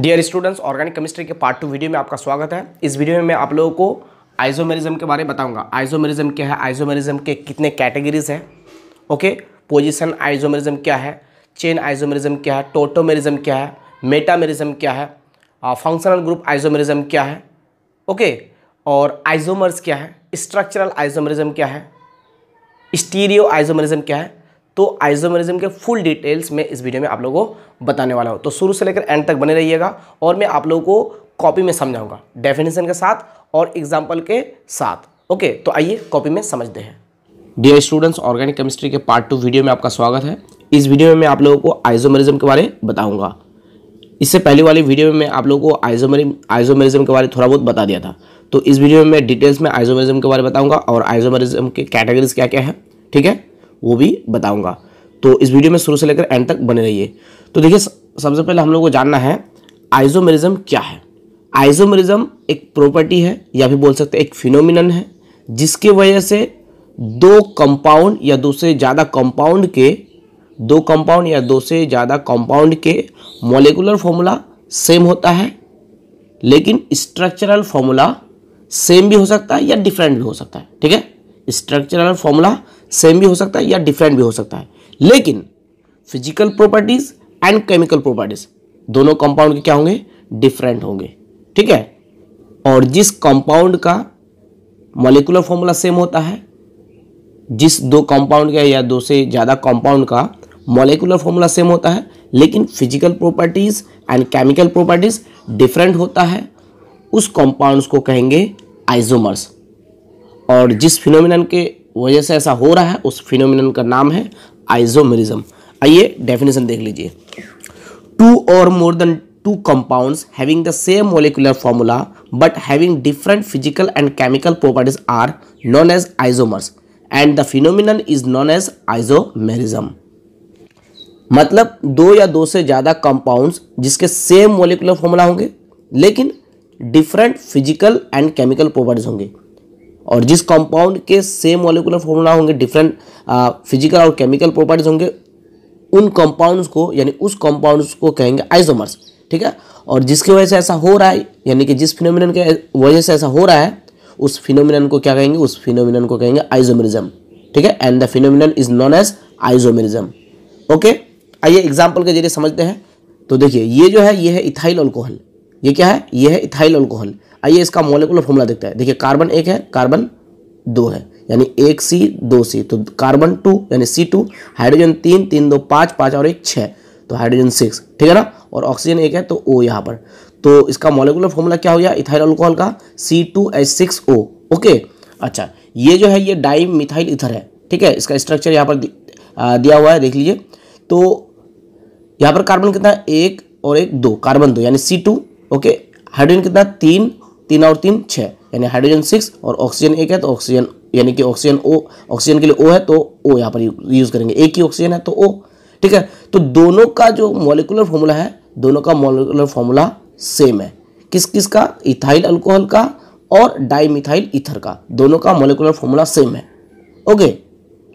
dear students organic chemistry के part two video में आपका स्वागत है इस वीडियो में मैं आप लोगों को आइसोमेरिज्म के बारे में बताऊंगा आइसोमेरिज्म क्या है आइसोमेरिज्म के कितने कैटेगरीज हैं ओके पोजीशन आइसोमेरिज्म क्या है चेन आइसोमेरिज्म क्या है टोटोमेरिज्म क्या है मेटामेरिज्म क्या है फंक्शनल ग्रुप आइसोमेरिज्म क्या है ओके और आइसोमर्स क्या है स्ट्रक्चरल आइसोमेरिज्म क्या है स्टीरियो आइसोमेरिज्म क्या है तो आइजोमरिज्म के फुल डिटेल्स मैं इस वीडियो में आप लोगों को बताने वाला हूँ तो शुरू से लेकर एंड तक बने रहिएगा और मैं आप लोगों को कॉपी में समझाऊंगा डेफिनेशन के साथ और एग्जाम्पल के साथ ओके तो आइए कॉपी में समझते हैं डियर स्टूडेंट्स ऑर्गेनिक केमिस्ट्री के पार्ट टू वीडियो में आपका स्वागत है इस वीडियो में मैं आप लोगों को आइजोमेरिज्म के बारे में बताऊंगा इससे पहले वाली वीडियो में मैं आप लोगों को आइजोमरिम आइजोमरिज्म के बारे में थोड़ा बहुत बता दिया था तो इस वीडियो में मैं डिटेल्स में आइजोमेरिज्म के बारे में बताऊंगा और आइजोमेरिज्म के कैटेगरीज क्या क्या है ठीक है वो भी बताऊँगा तो इस वीडियो में शुरू से लेकर एंड तक बने रहिए तो देखिए सबसे पहले हम लोग को जानना है आइजोमेरिज्म क्या है आइजोमेरिज्म एक प्रॉपर्टी है या भी बोल सकते हैं एक फिनोमिनन है जिसके वजह से दो कंपाउंड या दो से ज़्यादा कंपाउंड के दो कंपाउंड या दो से ज़्यादा कंपाउंड के मॉलिकुलर फॉर्मूला सेम होता है लेकिन स्ट्रक्चरल फॉर्मूला सेम भी हो सकता है या डिफरेंट भी हो सकता है ठीक है स्ट्रक्चरल फॉर्मूला सेम भी हो सकता है या डिफरेंट भी हो सकता है लेकिन physical properties and chemical properties दोनों कंपाउंड के क्या होंगे डिफरेंट होंगे ठीक है और जिस कंपाउंड का मॉलिकुलर फॉर्मूला सेम होता है जिस दो कंपाउंड का या दो से ज़्यादा कंपाउंड का मॉलिकुलर फॉर्मूला सेम होता है लेकिन physical properties and chemical properties different होता है उस कंपाउंड्स को कहेंगे आइजोमर्स और जिस फिनोमिनन के वजह से ऐसा हो रहा है उस फिनोमिनन का नाम है आइजोमेरिज्म आइए डेफिनेशन देख लीजिए टू और more than two compounds having the same molecular formula but having different physical and chemical properties are known as isomers and the phenomenon is known as isomerism मतलब दो या दो से ज़्यादा कंपाउंड्स जिसके सेम मोलिकुलर फॉर्मूला होंगे लेकिन different physical and chemical properties होंगे और जिस कंपाउंड के सेम मॉलिकुलर फॉर्मूला होंगे डिफरेंट फिजिकल और केमिकल प्रॉपर्टीज होंगे उन कंपाउंड्स को यानी उस कंपाउंड्स को कहेंगे आइसोमर्स ठीक है और जिसकी वजह से ऐसा हो रहा है यानी कि जिस फिनोमिनन के वजह से ऐसा हो रहा है उस फिनोमिनन को क्या कहेंगे उस फिनोमिनन को कहेंगे आइजोमेरिज्म ठीक है and the phenomenon is known as isomerism okay आइए एग्जाम्पल के जरिए समझते हैं तो देखिए ये जो है ये है इथाइल अल्कोहल ये क्या है ये है इथाइल अल्कोहल आइए इसका मोलिकुलर फॉर्मूला देखते हैं देखिए कार्बन एक है कार्बन दो है यानी एक सी दो सी तो कार्बन टू यानी सी टू हाइड्रोजन तीन तीन दो पाँच पाँच और एक छः तो हाइड्रोजन सिक्स ठीक है ना और ऑक्सीजन एक है तो ओ यहाँ पर तो इसका मोलिकुलर फॉर्मूला क्या हो गया इथाइल अल्कोहल का C two H six O okay अच्छा ये जो है ये डाई मिथाइल इथर है ठीक है इसका स्ट्रक्चर यहाँ पर दिया हुआ है देख लीजिए तो यहाँ पर कार्बन कितना एक और एक दो कार्बन दो यानी सी टू ओके हाइड्रोजन कितना तीन तीन और तीन छः यानी हाइड्रोजन सिक्स और ऑक्सीजन एक है तो ऑक्सीजन यानी कि ऑक्सीजन ओ ऑक्सीजन के लिए ओ है तो ओ यहाँ पर यूज़ करेंगे एक ही ऑक्सीजन है तो ओ ठीक है तो दोनों का जो मोलिकुलर फॉर्मूला है दोनों का मोलिकुलर फॉर्मूला सेम है किस किस का इथाइल अल्कोहल का और डाईमिथाइल इथर का दोनों का मोलिकुलर फॉर्मूला सेम है ओके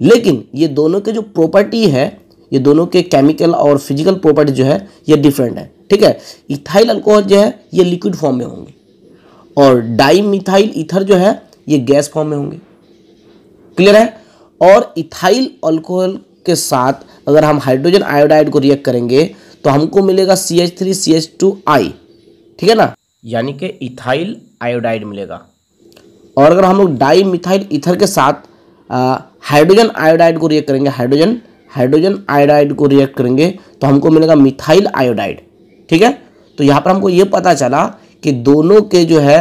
लेकिन ये दोनों के जो प्रॉपर्टी है ये दोनों के केमिकल और फिजिकल प्रॉपर्टी जो है ये डिफरेंट है ठीक है इथाइल अल्कोहल जो है ये लिक्विड फॉर्म में होंगे और डाई मिथाइल इथर जो है ये गैस फॉर्म में होंगे क्लियर है और इथाइल अल्कोहल के साथ अगर हम हाइड्रोजन आयोडाइड को रिएक्ट करेंगे तो हमको मिलेगा C H three C H two I ठीक है ना यानी कि इथाइल आयोडाइड मिलेगा और अगर हम लोग डाई मिथाइल इथर के साथ हाइड्रोजन आयोडाइड को रिएक्ट करेंगे हाइड्रोजन हाइड्रोजन आयोडाइड को रिएक्ट करेंगे तो हमको मिलेगा मिथाइल आयोडाइड ठीक है तो यहाँ पर हमको ये पता चला कि दोनों के जो है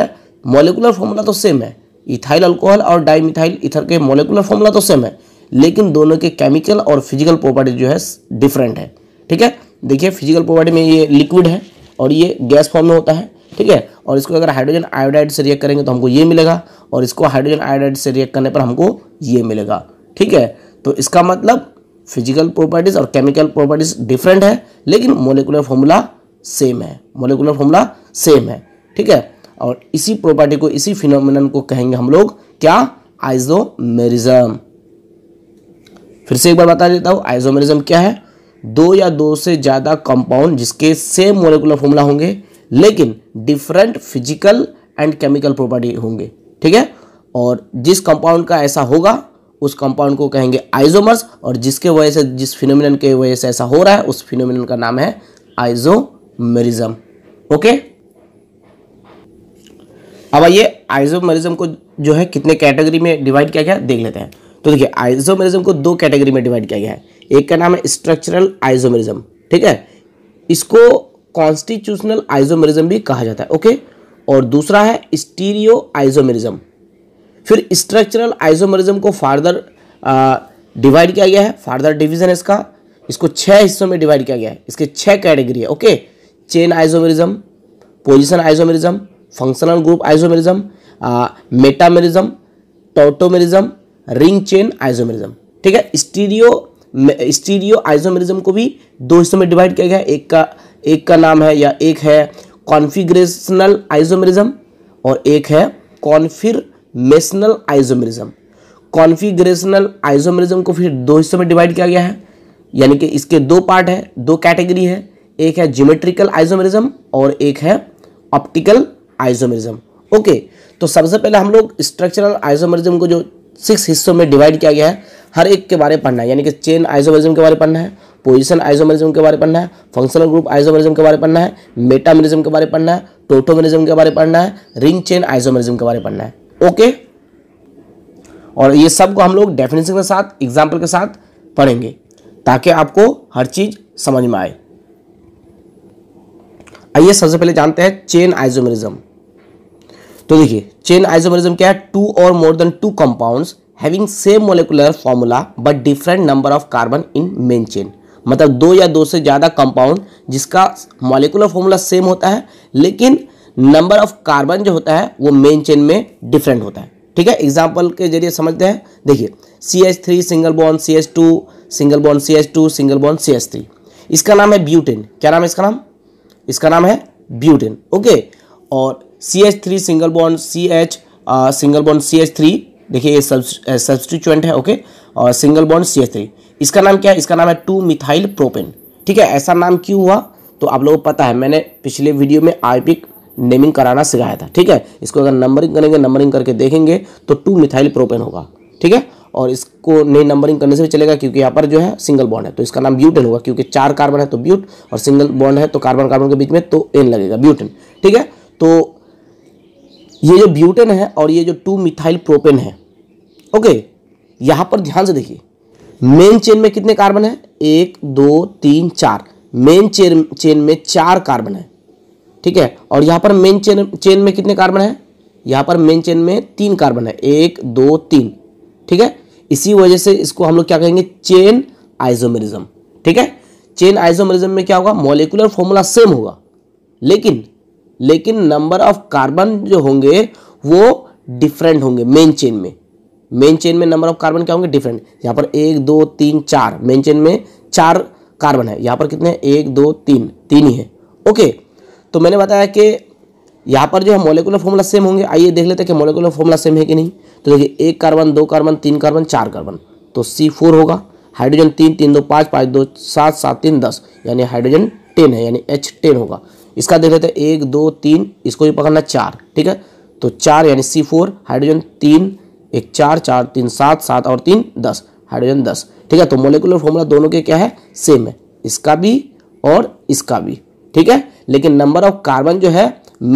मोलिकुलर फॉर्मूला तो सेम है इथाइल अल्कोहल और डाइमिथाइल इथर के मोलिकुलर फॉर्मूला तो सेम है लेकिन दोनों के केमिकल और फिजिकल प्रॉपर्टी जो है डिफरेंट है ठीक है देखिए फिजिकल प्रॉपर्टी में ये लिक्विड है और ये गैस फॉर्म में होता है ठीक है और इसको अगर हाइड्रोजन आयोडाइड से रिएक्ट करेंगे तो हमको ये मिलेगा और इसको हाइड्रोजन आयोडाइड से रिएक्ट करने पर हमको ये मिलेगा ठीक है तो इसका मतलब फिजिकल प्रॉपर्टीज और केमिकल प्रॉपर्टीज डिफरेंट है लेकिन मोलिकुलर फॉर्मूला सेम है मोलिकुलर फॉर्मूला सेम है ठीक है और इसी प्रॉपर्टी को इसी फिनोमिन को कहेंगे हम लोग क्या आइजोमेरिज्म फिर से एक बार बता देता हूं आइजोमेरिज्म क्या है दो या दो से ज़्यादा कंपाउंड जिसके सेम मोलिकुलर फॉर्मूला होंगे लेकिन different physical and chemical property होंगे ठीक है और जिस कंपाउंड का ऐसा होगा उस कंपाउंड को कहेंगे आइजोमर्स और जिसके वजह से जिस फिनोमिनन के वजह से ऐसा हो रहा है उस फिनोमिनन का नाम है आइजोमेरिज्म ओके अब आइए आइजोमेरिज्म को जो है कितने कैटेगरी में डिवाइड किया गया देख लेते हैं तो देखिए आइजोमेरिज्म को दो कैटेगरी में डिवाइड किया गया है एक का नाम है स्ट्रक्चरल आइजोमेरिज्म ठीक है इसको कॉन्स्टिट्यूशनल आइजोमेरिज्म भी कहा जाता है ओके और दूसरा है स्टीरियो आइजोमेरिज्म फिर स्ट्रक्चरल आइजोमेरिज्म को फार्दर डिवाइड किया गया है फार्दर डिविजन है इसका इसको छः हिस्सों में डिवाइड किया गया है इसके छः कैटेगरी है okay chain isomerism position isomerism functional group isomerism metamerism tautomerism ring chain isomerism ठीक है स्टीरियो स्टीरियो आइसोमेरिज्म को भी दो हिस्सों में डिवाइड किया गया है एक का एक का नाम है या एक है कॉन्फिग्रेशनल आइसोमेरिज्म और एक है कॉन्फिरमेशनल आइसोमेरिज्म कॉन्फिग्रेशनल आइसोमेरिज्म को फिर दो हिस्सों में डिवाइड किया गया है यानी कि इसके दो पार्ट है दो कैटेगरी है एक है जियोमेट्रिकल आइसोमेरिज्म और एक है ऑप्टिकल आइजोमेरिज्म ओके तो सबसे पहले हम लोग स्ट्रक्चरल आइजोमरिज्म को जो सिक्स हिस्सों में डिवाइड किया गया है हर एक के बारे में पढ़ना है यानी कि चेन आइजोमेरिज्म के बारे में पढ़ना है पोजिशन आइजोमेरिज्म के बारे में पढ़ना है फंक्शनल ग्रुप आइजोमेरिज्म के बारे में पढ़ना है मेटामेरिज्म के बारे में पढ़ना है टोटोमेरिज्म के बारे में पढ़ना है रिंग चेन आइजोमेरिज्म के बारे में पढ़ना है ओके और ये सब को हम लोग डेफिनेशन के साथ एग्जाम्पल के साथ पढ़ेंगे ताकि आपको हर चीज़ समझ में आए आइए सबसे पहले जानते हैं चेन आइजोमरिज्म तो देखिए चेन आइजोमरिज्म क्या है टू और more than two compounds having same molecular formula but different number of carbon in main chain मतलब दो या दो से ज़्यादा कंपाउंड जिसका मोलिकुलर फॉर्मूला सेम होता है लेकिन नंबर ऑफ कार्बन जो होता है वो मेन चेन में डिफरेंट होता है ठीक है एग्जाम्पल के जरिए समझते हैं देखिए C H three single bond C H two single bond C H two single bond C H three इसका नाम है ब्यूटेन क्या नाम है इसका नाम इसका नाम है ब्यूटेन ओके और C H three single bond C H single bond C H three देखिए ये सब्सटीट्यूएंट है ओके और single bond C H three इसका नाम क्या है इसका नाम है टू मिथाइल प्रोपेन ठीक है ऐसा नाम क्यों हुआ तो आप लोगों को पता है मैंने पिछले वीडियो में आईपिक नेमिंग कराना सिखाया था ठीक है इसको अगर नंबरिंग करेंगे नंबरिंग करके देखेंगे तो टू मिथाइल प्रोपेन होगा ठीक है और इसको नई नंबरिंग करने से भी चलेगा क्योंकि यहाँ पर जो है सिंगल बॉन्ड है तो इसका नाम ब्यूटेन होगा क्योंकि चार कार्बन है तो ब्यूट और सिंगल बॉन्ड है तो कार्बन कार्बन के बीच में तो एन लगेगा ब्यूटेन ठीक है तो ये जो ब्यूटेन है और ये जो टू मिथाइल प्रोपेन है ओके यहाँ पर ध्यान से देखिए मेन चेन में कितने कार्बन है एक दो तीन चार मेन चेन चेन में चार कार्बन है ठीक है और यहाँ पर मेन चेन चेन में कितने कार्बन है यहाँ पर मेन चेन में तीन कार्बन है एक दो तीन ठीक है इसी वजह से इसको हम लोग क्या कहेंगे चेन आइजोमेरिज्म ठीक है चेन आइजोमेरिज्म में क्या होगा मोलिकुलर फॉर्मूला सेम होगा लेकिन लेकिन नंबर ऑफ कार्बन जो होंगे वो डिफरेंट होंगे मेन चेन में मेन चेन में नंबर ऑफ कार्बन क्या होंगे डिफरेंट यहाँ पर एक दो तीन चार मेन चेन में चार कार्बन है यहाँ पर कितने हैं एक दो तीन तीन ही है ओके तो मैंने बताया कि यहाँ पर जो है मोलिकुलर फॉर्मूला सेम होंगे आइए देख लेते हैं कि मोलिकुलर फॉर्मूला सेम है कि नहीं तो देखिए एक कार्बन दो कार्बन तीन कार्बन चार कार्बन तो सी फोर होगा हाइड्रोजन तीन तीन दो पाँच पाँच दो सात सात तीन दस यानी हाइड्रोजन टेन है यानी एच टेन होगा इसका देख लेते हैं एक दो तीन इसको भी पकड़ना चार ठीक है तो चार यानी सी फोर हाइड्रोजन तीन एक चार चार तीन सात सात और तीन दस हाइड्रोजन दस ठीक है तो मोलिकुलर फॉर्मूला दोनों के क्या है सेम है इसका भी और इसका भी ठीक है लेकिन नंबर ऑफ कार्बन जो है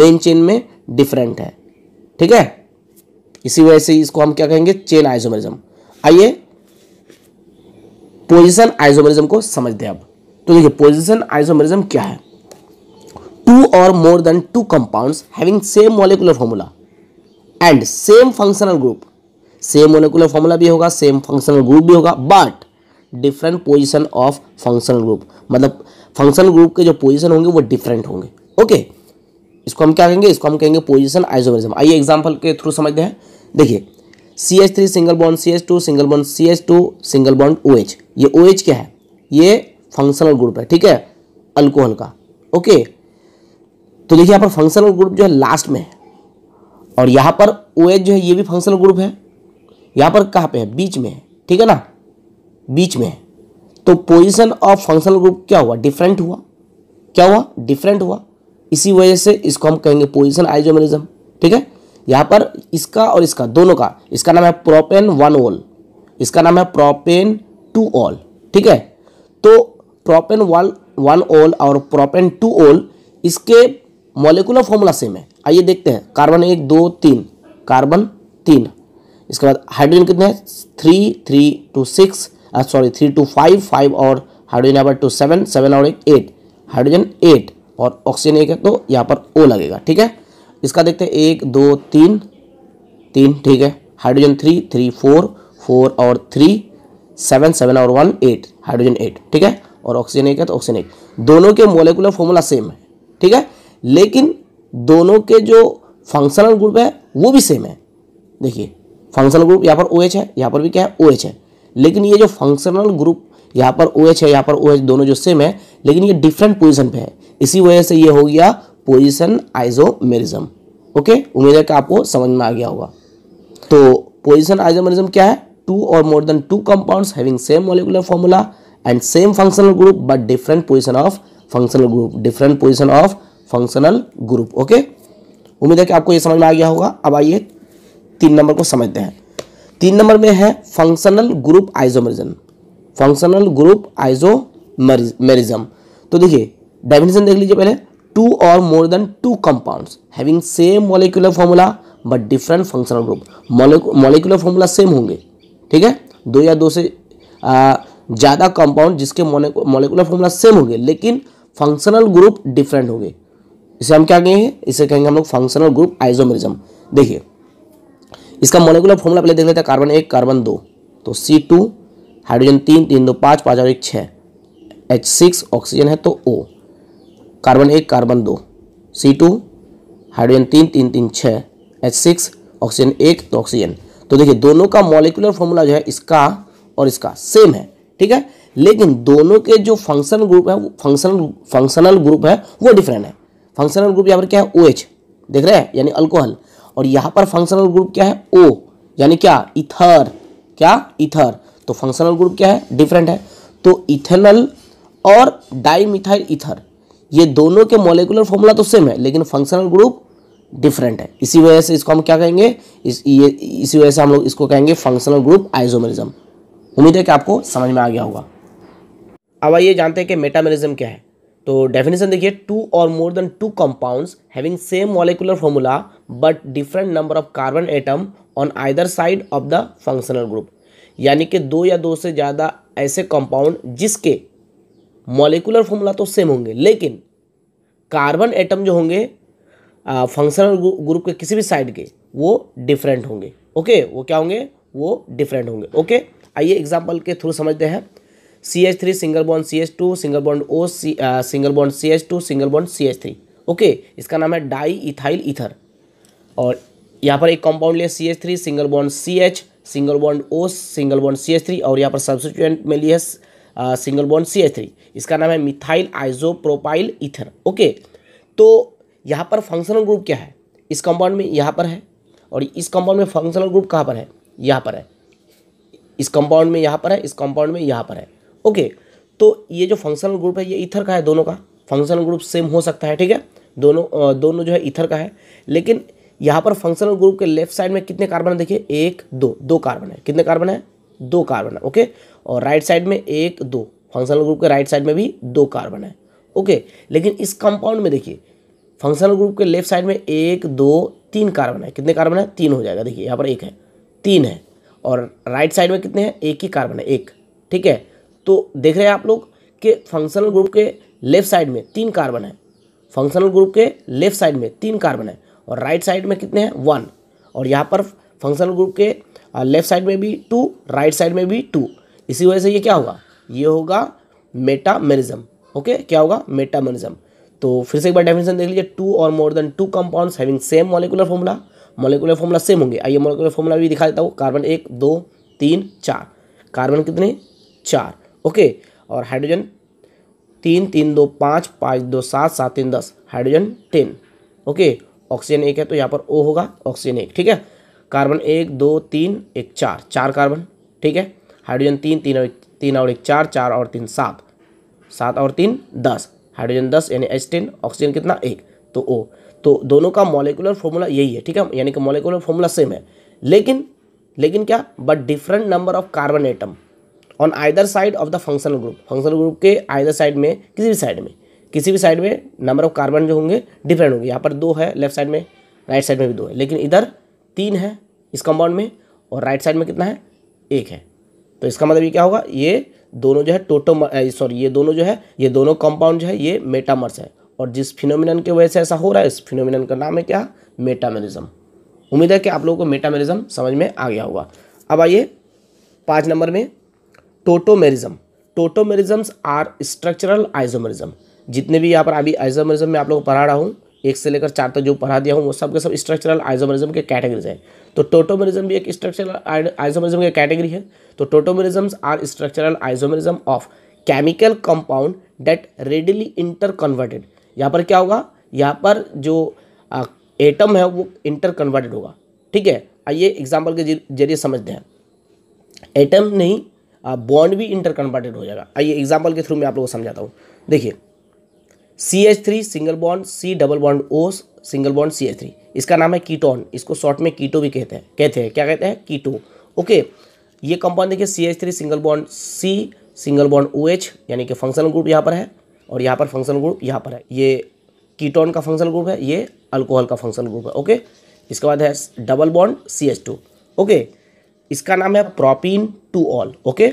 मेन चेन में डिफरेंट है ठीक है इसी वजह से इसको हम क्या कहेंगे चेन आइसोमेरिज्म आइए पोजिशन आइसोमेरिज्म को समझते अब तो देखिए पोजिशन आइसोमेरिज्म क्या है टू और more than two compound having same molecular formula and same functional group same molecular formula भी होगा सेम फंक्शनल ग्रुप भी होगा but different position of functional group मतलब फंक्शनल ग्रुप के जो पोजिशन होंगे वो डिफरेंट होंगे ओके इसको हम क्या कहेंगे इसको हम कहेंगे पोजिशन आइसोमेरिज्म आइए एग्जाम्पल के थ्रू समझते हैं देखिए C H three single bond C H two single bond C H two single bond O H ये ओ एच क्या है ये फंक्शनल ग्रुप है ठीक है अल्कोहल का ओके तो देखिए यहाँ पर फंक्शनल ग्रुप जो है लास्ट में है और यहाँ पर ओ एच जो है ये भी फंक्शनल ग्रुप है यहाँ पर कहाँ पे है बीच में है ठीक है ना बीच में है तो पोजिशन ऑफ फंक्शनल ग्रुप क्या हुआ डिफरेंट हुआ क्या हुआ डिफरेंट हुआ इसी वजह से इसको हम कहेंगे पोजिशन आइजोमेरिज्म ठीक है यहाँ पर इसका और इसका दोनों का इसका नाम है प्रोपेन वन ओल इसका नाम है प्रोपेन टू ओल ठीक है तो प्रोपेन वन वन ओल और प्रोपेन टू ओल इसके मोलिकुलर फॉर्मूला सेम है आइए देखते हैं कार्बन एक दो तीन कार्बन तीन इसके बाद हाइड्रोजन कितने हैं three three two six sorry three two five five और हाइड्रोजन यहाँ पर टू सेवन सेवन और एक एट हाइड्रोजन एट और ऑक्सीजन एक है तो यहाँ पर ओ लगेगा ठीक है इसका देखते हैं एक दो तीन तीन ठीक है hydrogen three three four four और थ्री सेवन सेवन और वन एट हाइड्रोजन एट ठीक है और ऑक्सीजन एक है तो ऑक्सीजन एक दोनों के मोलिकुलर फॉर्मूला सेम है ठीक है लेकिन दोनों के जो फंक्शनल ग्रुप है वो भी सेम है देखिए फंक्शनल ग्रुप यहाँ पर ओ है यहाँ पर भी क्या है ओ है लेकिन ये जो फंक्शनल ग्रुप यहाँ पर ओ है यहाँ पर ओ दोनों जो सेम है लेकिन ये डिफरेंट पोजिशन पर है इसी वजह से ये हो गया पोजिशन आइजोमेरिज्म ओके उम्मीद है कि आपको समझ में आ गया होगा तो पोजिशन आइजोमरिज्म क्या है टू और more than two compound having same molecular formula and same functional group but different position of functional group different position of functional group okay उम्मीद है कि आपको ये समझ में आ गया होगा अब आइए तीन नंबर को समझते हैं तीन नंबर में है functional group isomerism functional group isomerism तो देखिए डेफिनेशन देख लीजिए पहले टू और more than two compound having same molecular formula but different functional group molecular formula same होंगे ठीक है दो या दो से ज़्यादा कंपाउंड जिसके मोलिकुलर फॉर्मूला सेम होंगे लेकिन फंक्शनल ग्रुप डिफरेंट होंगे इसे हम क्या कहेंगे इसे कहेंगे हम लोग फंक्शनल ग्रुप आइजोमेरिज्म देखिए इसका मोलिकुलर फॉर्मूला पहले देख लेते हैं कार्बन एक कार्बन दो तो सी टू हाइड्रोजन तीन तीन दो पाँच पाँच और एक छः एच ऑक्सीजन है तो ओ कार्बन एक कार्बन दो सी टू हाइड्रोजन तीन तीन तीन छः एच सिक्स ऑक्सीजन एक तो ऑक्सीजन तो देखिए दोनों का मॉलिकुलर फॉर्मूला जो है इसका और इसका सेम है ठीक है लेकिन दोनों के जो फंक्शनल ग्रुप है फंक्शनल फंक्शनल ग्रुप है वो डिफरेंट है फंक्शनल ग्रुप यहाँ पर क्या है ओ OH, देख रहे हैं यानी अल्कोहल और यहाँ पर फंक्शनल ग्रुप क्या है ओ यानी क्या इथर क्या इथर तो फंक्शनल ग्रुप क्या है डिफरेंट है तो इथेनल और डाईमिथाइल इथर ये दोनों के मोलिकुलर फॉर्मूला तो सेम है लेकिन फंक्शनल ग्रुप डिफरेंट है इसी वजह से इसको हम क्या कहेंगे इस ये इसी वजह से हम लोग इसको कहेंगे फंक्शनल ग्रुप आइजोमेरिज्म उम्मीद है कि आपको समझ में आ गया होगा अब आइए जानते हैं कि मेटामेरिज्म क्या है तो डेफिनेशन देखिए टू और more than two compounds having same molecular formula but different number of carbon atom on either side of the functional group यानी कि दो या दो से ज़्यादा ऐसे कंपाउंड जिसके मॉलिकुलर फॉर्मूला तो सेम होंगे लेकिन कार्बन एटम जो होंगे फंक्शनल ग्रुप के किसी भी साइड के वो डिफरेंट होंगे ओके वो क्या होंगे वो डिफरेंट होंगे ओके आइए एग्जाम्पल के थ्रू समझते हैं C H three single bond C H two single bond O C single bond C H two single bond C H three okay इसका नाम है डाई इथाइल इथर और यहाँ पर एक कंपाउंड लिया C H three single bond C H single bond O single bond C H three और यहाँ पर सब्सिट्यूएंट में लिया single bond C H three इसका नाम है मिथाइल आइजोप्रोपाइल इथर ओके तो यहाँ पर फंक्शनल ग्रुप क्या है इस कंपाउंड में यहाँ पर है और इस कंपाउंड में फंक्शनल ग्रुप कहाँ पर है यहाँ पर है इस कंपाउंड में यहाँ पर है इस कंपाउंड में यहाँ पर है ओके तो ये जो फंक्शनल ग्रुप है ये इथर का है दोनों का फंक्शनल ग्रुप सेम हो सकता है ठीक है दोनों दोनों जो है इथर का है लेकिन यहाँ पर फंक्शनल ग्रुप के लेफ्ट साइड में कितने कार्बन है देखिए एक दो दो कार्बन है कितने कार्बन है दो कार्बन है ओके और राइट साइड में एक दो फंक्शनल ग्रुप के राइट साइड में भी दो कार्बन है ओके लेकिन इस कंपाउंड में देखिए फंक्शनल ग्रुप के लेफ्ट साइड में एक दो तीन कार्बन है कितने कार्बन है तीन हो जाएगा देखिए यहाँ पर एक है तीन है और राइट साइड में कितने हैं एक ही कार्बन है एक ठीक है तो देख रहे हैं आप लोग कि फंक्शनल ग्रुप के लेफ्ट साइड में तीन कार्बन है फंक्शनल ग्रुप के लेफ्ट साइड में तीन कार्बन है और राइट साइड में कितने हैं वन और यहाँ पर फंक्शनल ग्रुप के लेफ्ट uh, साइड में भी टू राइट साइड में भी टू इसी वजह से ये क्या होगा ये होगा मेटामेनिज्म ओके क्या होगा मेटामेनिज्म तो फिर से एक बार डेफिनेशन देख लीजिए टू और more than two compounds having same molecular formula molecular formula same होंगे आइए मॉलिकुलर फॉर्मूला भी दिखा देता हूँ कार्बन एक दो तीन चार कार्बन कितने चार ओके और हाइड्रोजन तीन तीन दो पाँच पाँच दो सात सात तीन दस हाइड्रोजन टेन ओके ऑक्सीजन एक है तो यहाँ पर ओ होगा ऑक्सीजन एक ठीक है कार्बन एक दो तीन एक चार चार कार्बन ठीक है हाइड्रोजन तीन तीन और एक तीन और एक चार चार और तीन सात सात और तीन दस हाइड्रोजन दस यानी एच टेन ऑक्सीजन कितना एक तो ओ तो दोनों का मोलिकुलर फॉर्मूला यही है ठीक है यानी कि मोलिकुलर फॉर्मूला सेम है लेकिन लेकिन क्या but different number of carbon atom on either side of the functional group functional group के आइदर साइड में किसी भी साइड में किसी भी साइड में नंबर ऑफ कार्बन जो होंगे डिफरेंट होंगे यहाँ पर दो है लेफ्ट साइड में राइट साइड में भी दो है लेकिन इधर तीन है इस कंपाउंड में और राइट साइड में कितना है एक है तो इसका मतलब ये क्या होगा ये दोनों जो है टोटो सॉरी ये दोनों जो है ये दोनों कंपाउंड जो है ये मेटामर्स है और जिस फिनोमिनन के वजह से ऐसा हो रहा है इस फिनोमिनन का नाम है क्या मेटामेरिज्म उम्मीद है कि आप लोगों को मेटामेरिज्म समझ में आ गया होगा अब आइए पाँच नंबर में tautomerism tautomerism are structural isomerism जितने भी यहाँ पर अभी आइजोमेरिज्म में आप लोग पढ़ा रहा हूँ एक से लेकर चार तक जो पढ़ा दिया हूँ वो सब के सब स्ट्रक्चरल आइजोमरिज्म के कैटेगरीज हैं तो टोटोमरिज्म भी एक स्ट्रक्चरल आइजोमरिज्म की कैटेगरी है तो tautomerism are structural isomerism of chemical compound that readily interconverted यहाँ पर क्या होगा यहाँ पर जो एटम है वो इंटर कन्वर्टेड होगा ठीक है आइए एग्जाम्पल के जरिए समझते हैं एटम नहीं बॉन्ड भी इंटर कन्वर्टेड हो जाएगा आइए एग्जाम्पल के थ्रू मैं आप लोगों को समझाता हूँ देखिए C H three single bond C double bond O single bond C H three इसका नाम है कीटोन इसको शॉर्ट में कीटो भी कहते हैं कहते हैं क्या कहते हैं कीटो ओके ये कंपाउंड देखिए C H three single bond C single bond O H यानी कि फंक्शनल ग्रुप यहाँ पर है और यहाँ पर फंक्शनल ग्रुप यहाँ पर है ये कीटोन का फंक्शनल ग्रुप है ये अल्कोहल का फंक्शनल ग्रुप है ओके इसके बाद है double bond C H two okay इसका नाम है प्रोपीन टू ऑल ओके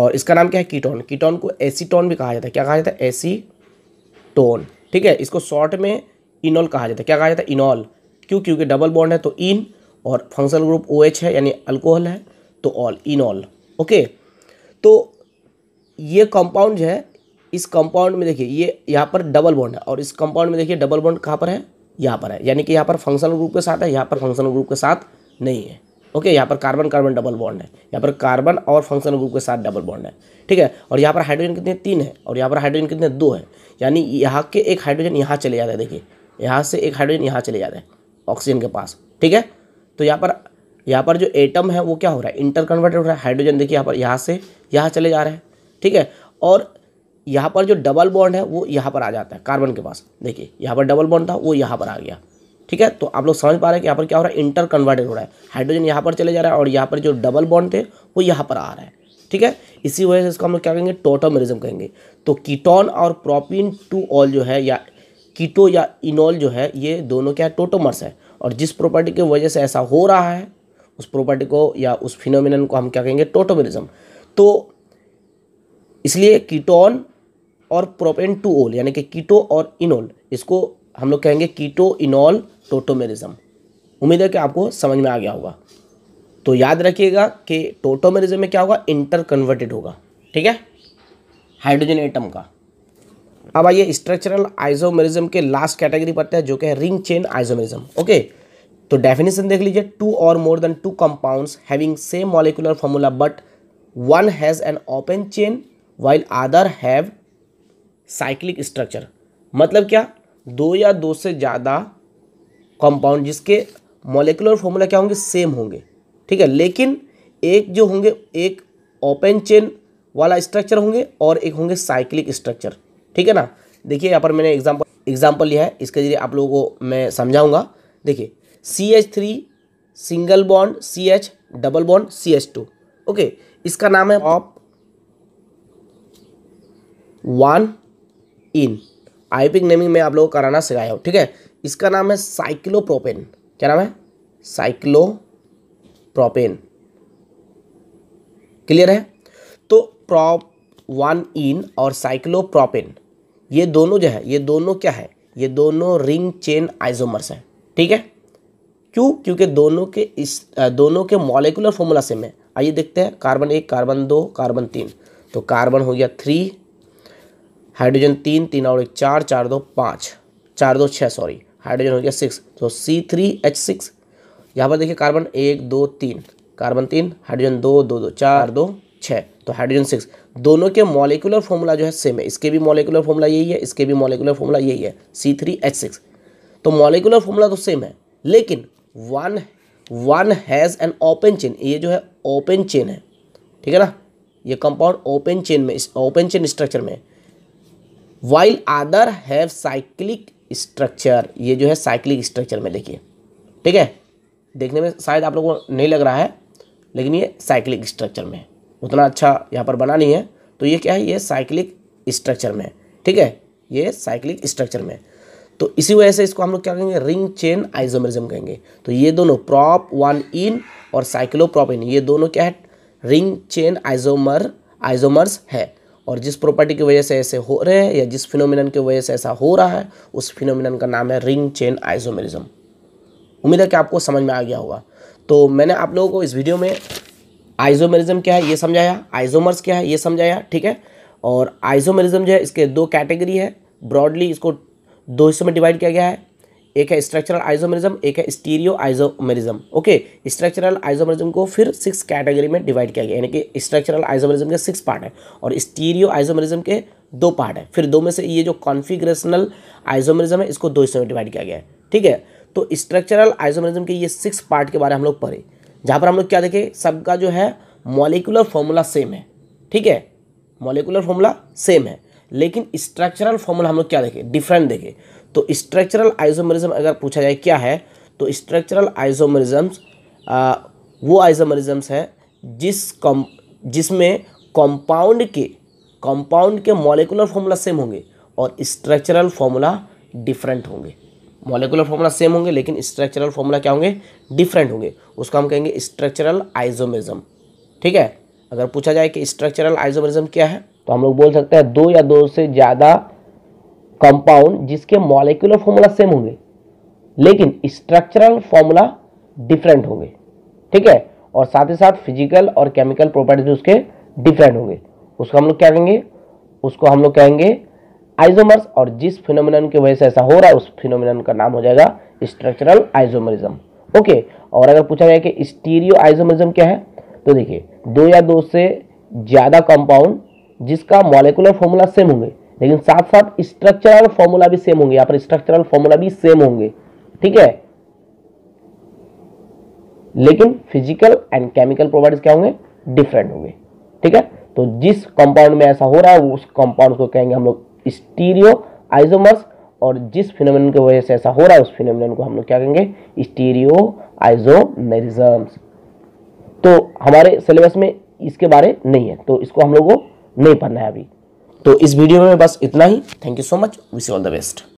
और इसका नाम क्या है कीटोन कीटोन को एसीटोन भी कहा जाता है क्या कहा जाता है एसी टोन ठीक है इसको शॉर्ट में इनॉल कहा जाता है क्या कहा जाता है इनॉल क्यों क्योंकि डबल बॉन्ड है तो इन और फंक्शनल ग्रुप ओ OH है यानी अल्कोहल है तो ऑल इनॉल ओके तो ये कंपाउंड जो है इस कंपाउंड में देखिए ये यहाँ पर डबल बॉन्ड है और इस कंपाउंड में देखिए डबल बॉन्ड कहाँ पर है यहाँ पर है यानी कि यहाँ पर फंक्शनल ग्रुप के साथ है यहाँ पर फंक्शनल ग्रुप के साथ नहीं है ओके यहाँ पर कार्बन कार्बन डबल बॉन्ड है यहाँ पर कार्बन और फंक्शन ग्रुप के साथ डबल बॉन्ड है ठीक है और यहाँ पर हाइड्रोजन कितने तीन है और यहाँ पर हाइड्रोजन कितने दो है यानी यहाँ के एक हाइड्रोजन यहाँ चले जाता है देखिए यहाँ से एक हाइड्रोजन यहाँ चले जाता है ऑक्सीजन के पास ठीक है तो यहाँ पर यहाँ पर जो एटम है वो क्या हो रहा है इंटर कन्वर्टेड हो रहा है हाइड्रोजन देखिए यहाँ पर यहाँ से यहाँ चले जा रहे हैं ठीक है और यहाँ पर जो डबल बॉन्ड है वो यहाँ पर आ जाता है कार्बन के पास देखिए यहाँ पर डबल बॉन्ड था वो यहाँ पर आ गया ठीक है तो आप लोग समझ पा रहे हैं कि यहाँ पर क्या हो रहा है इंटर कन्वर्टेड हो रहा है हाइड्रोजन यहाँ पर चले जा रहा है और यहाँ पर जो डबल बॉन्ड थे वो यहाँ पर आ रहा है ठीक है इसी वजह से इसको हम लोग क्या कहेंगे टोटोमेरिज्म कहेंगे तो कीटोन और प्रोपिन टू ऑल जो है या कीटो या इनोल जो है ये दोनों क्या है टोटोमर्स है और जिस प्रॉपर्टी की वजह से ऐसा हो रहा है उस प्रॉपर्टी को या उस फिनोमिन को हम क्या कहेंगे टोटोमेरिज्म तो इसलिए कीटोन और प्रोपेन टू ओल यानी कि कीटो और इनोल इसको हम लोग कहेंगे कीटो इनॉल टोटोमेरिज्म उम्मीद है कि आपको समझ में आ गया होगा तो याद रखिएगा कि टोटोमेरिज्म में क्या होगा इंटर कन्वर्टेड होगा ठीक है हाइड्रोजन एटम का अब आइए स्ट्रक्चरल आइजोमेरिज्म के लास्ट कैटेगरी पढ़ते हैं जो कि है रिंग चेन आइजोमेरिज्म ओके तो डेफिनेशन देख लीजिए टू और more than two compounds having same molecular formula but one has an open chain while other have cyclic structure मतलब क्या दो या दो से ज़्यादा कंपाउंड जिसके मोलिकुलर फॉर्मूला क्या होंगे सेम होंगे ठीक है लेकिन एक जो होंगे एक ओपन चेन वाला स्ट्रक्चर होंगे और एक होंगे साइक्लिक स्ट्रक्चर ठीक है ना देखिए यहाँ पर मैंने एग्जाम्पल एग्जाम्पल लिया है इसके जरिए आप लोगों को मैं समझाऊंगा देखिए C H three single bond C H double bond C H two okay इसका नाम है ऑप वन इन नेमिंग में आप लोगों को कराना सिखाया हूँ ठीक है इसका नाम है साइक्लोप्रोपेन क्या नाम है साइक्लोप्रोपेन क्लियर है तो प्रॉप वन इन और साइक्लोप्रोपेन ये दोनों जो है ये दोनों क्या है ये दोनों रिंग चेन आइजोमर्स हैं ठीक है क्यों क्योंकि दोनों के इस दोनों के मॉलिकुलर फॉर्मूला सेम है आइए देखते हैं कार्बन एक कार्बन दो कार्बन तीन तो कार्बन हो गया थ्री हाइड्रोजन तीन तीन और एक चार चार दो पाँच चार दो छः सॉरी हाइड्रोजन हो गया सिक्स तो सी थ्री एच सिक्स यहाँ पर देखिए कार्बन एक दो तीन कार्बन तीन हाइड्रोजन दो दो दो चार दो छः तो हाइड्रोजन सिक्स दोनों के मॉलिकुलर फॉर्मूला जो है सेम है इसके भी मॉलिकुलर फॉर्मूला यही है इसके भी मॉलिकुलर फॉर्मूला यही है सी थ्री एच सिक्स तो मॉलिकुलर फॉर्मूला तो सेम है लेकिन one one has an open chain ये जो है ओपन चेन है ठीक है ना ये कंपाउंड ओपन चेन में ओपन चेन स्ट्रक्चर में while other have cyclic structure ये जो है साइक्लिक स्ट्रक्चर में देखिए ठीक है देखने में शायद आप लोगों को नहीं लग रहा है लेकिन ये साइक्लिक स्ट्रक्चर में उतना अच्छा यहाँ पर बना नहीं है तो ये क्या है ये साइक्लिक स्ट्रक्चर में ठीक है ये साइक्लिक स्ट्रक्चर में तो इसी वजह से इसको हम लोग क्या कहेंगे रिंग चेन आइजोमरिज्म कहेंगे तो ये दोनों प्रॉप वन इन और साइक्लोप्रॉप इन ये दोनों क्या है रिंग चेन आइजोमर आइजोमर्स है और जिस प्रॉपर्टी की वजह से ऐसे हो रहे हैं या जिस फिनोमिनन की वजह से ऐसा हो रहा है उस फिनोमिनन का नाम है रिंग चेन आइसोमेरिज्म उम्मीद है कि आपको समझ में आ गया होगा तो मैंने आप लोगों को इस वीडियो में आइजोमेरिज्म क्या है ये समझाया आइजोमर्स क्या है ये समझाया ठीक है और आइजोमेरिज्म जो है इसके दो कैटेगरी है ब्रॉडली इसको दो हिस्सों में डिवाइड किया गया है एक है स्ट्रक्चरल आइजोमेरिज्म एक है stereo isomerism okay structural isomerism को फिर सिक्स कैटेगरी में डिवाइड किया गया यानी कि स्ट्रक्चरल आइजोमेरिज्म के सिक्स पार्ट है और स्टीरियो आइजोमेरिज्म के दो पार्ट है फिर दो में से ये जो कॉन्फिग्रेशनल आइजोमेरिज्म है इसको दो हिस्सों में डिवाइड किया गया है ठीक है तो स्ट्रक्चरल आइजोमेरिज्म के ये सिक्स पार्ट के बारे में हम लोग पढ़े जहाँ पर हम लोग क्या देखें सबका जो है मॉलिकुलर फॉर्मूला सेम है ठीक है मॉलिकुलर फॉर्मूला सेम है लेकिन स्ट्रक्चरल फॉर्मूला हम लोग क्या देखें डिफरेंट देखें तो स्ट्रक्चरल आइसोमरिज्म अगर पूछा जाए क्या है तो स्ट्रक्चरल आइसोमरिज्म्स वो आइसोमरिज्म्स हैं जिस कॉम जिसमें कॉम्पाउंड के कॉम्पाउंड के मॉलिकुलर फॉर्मूला सेम होंगे और स्ट्रक्चरल फॉर्मूला डिफरेंट होंगे मॉलिकुलर फॉर्मूला सेम होंगे लेकिन स्ट्रक्चरल फॉर्मूला क्या होंगे डिफरेंट होंगे उसको हम कहेंगे स्ट्रक्चरल आइजोमिज्म ठीक है अगर पूछा जाए कि स्ट्रक्चरल आइजोमरिज्म क्या है तो हम लोग बोल सकते हैं दो या दो से ज़्यादा कंपाउंड जिसके मॉलिकुलर फॉर्मूला सेम होंगे लेकिन स्ट्रक्चरल फॉर्मूला डिफरेंट होंगे ठीक है और साथ ही साथ फिजिकल और केमिकल प्रॉपर्टीज उसके डिफरेंट होंगे उसको हम लोग क्या कहेंगे उसको हम लोग कहेंगे आइजोमर्स और जिस फिनोमिन की वजह से ऐसा हो रहा है उस फिनोमिन का नाम हो जाएगा स्ट्रक्चरल आइजोमरिज्म ओके और अगर पूछा जाए कि स्टीरियो आइजोमरिज्म क्या है तो देखिए दो या दो से ज़्यादा कंपाउंड जिसका मॉलिकुलर फॉर्मूला सेम होंगे लेकिन साथ साथ स्ट्रक्चरल फॉर्मूला भी सेम होंगे यहाँ पर स्ट्रक्चरल फॉर्मूला भी सेम होंगे ठीक है लेकिन फिजिकल एंड केमिकल प्रॉपर्टीज क्या होंगे डिफरेंट होंगे ठीक है तो जिस कंपाउंड में ऐसा हो रहा है उस कंपाउंड को कहेंगे हम लोग स्टीरियो आइजोमर्स और जिस फिनोमिन की वजह से ऐसा हो रहा है उस फिनोमिन को हम लोग क्या कहेंगे स्टीरियो आइजोमेरिजम्स तो हमारे सिलेबस में इसके बारे नहीं है तो इसको हम लोग को नहीं पढ़ना है अभी तो इस वीडियो में बस इतना ही thank you so much wish all the best